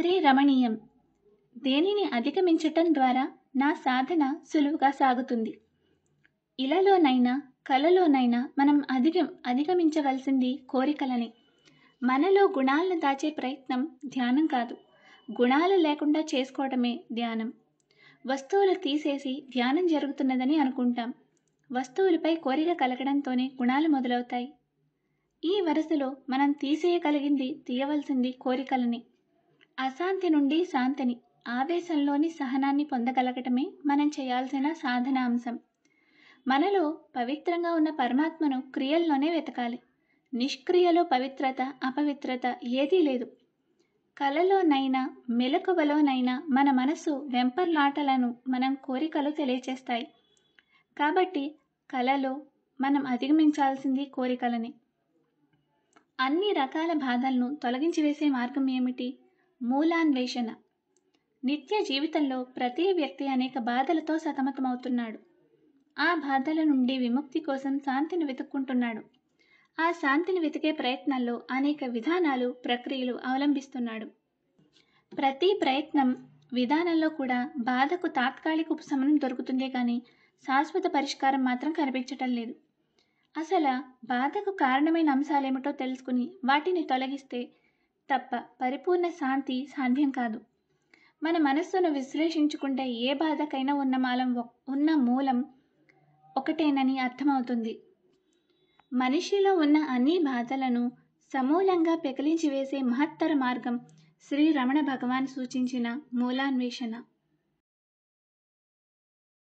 శ్రీ రమణీయం దేనిని అధిగమించటం ద్వారా నా సాధన సులువుగా సాగుతుంది ఇలలోనైనా కలలోనైనా మనం అధిగ అధిగమించవలసింది కోరికలని మనలో గుణాలను దాచే ప్రయత్నం ధ్యానం కాదు గుణాలు లేకుండా చేసుకోవడమే ధ్యానం వస్తువులు తీసేసి ధ్యానం జరుగుతున్నదని అనుకుంటాం వస్తువులపై కోరిక కలగడంతోనే గుణాలు మొదలవుతాయి ఈ వరుసలో మనం తీసేయగలిగింది తీయవలసింది కోరికలని అశాంతి నుండి శాంతిని ఆవేశంలోని సహనాన్ని పొందగలగటమే మనం చేయాల్సిన సాధన అంశం మనలో పవిత్రంగా ఉన్న పరమాత్మను క్రియల్లోనే వెతకాలి నిష్క్రియలో పవిత్రత అపవిత్రత ఏదీ లేదు కలలోనైనా మెలకువలోనైనా మన మనసు వెంపర్లాటలను మనం కోరికలు తెలియచేస్తాయి కాబట్టి కలలో మనం అధిగమించాల్సింది కోరికలని అన్ని రకాల బాధలను తొలగించి వేసే మార్గం ఏమిటి మూలాన్వేషణ నిత్య జీవితంలో ప్రతి వ్యక్తి అనేక బాధలతో సతమతమవుతున్నాడు ఆ బాధల నుండి విముక్తి కోసం శాంతిని వెతుక్కుంటున్నాడు ఆ శాంతిని వెతికే ప్రయత్నంలో అనేక విధానాలు ప్రక్రియలు అవలంబిస్తున్నాడు ప్రతి ప్రయత్నం విధానంలో కూడా బాధకు తాత్కాలిక ఉపశమనం దొరుకుతుందే కానీ శాశ్వత పరిష్కారం మాత్రం కనిపించటం లేదు అసలు బాధకు కారణమైన అంశాలేమిటో తెలుసుకుని వాటిని తొలగిస్తే తప్ప పరిపూర్ణ శాంతి సాధ్యం కాదు మన మనస్సును విశ్లేషించుకుంటే ఏ బాధకైనా ఉన్న మాలం ఉన్న మూలం ఒకటేనని అర్థమవుతుంది మనిషిలో ఉన్న అన్ని బాధలను సమూలంగా పెకిలించి వేసే మహత్తర మార్గం శ్రీ రమణ భగవాన్ సూచించిన మూలాన్వేషణ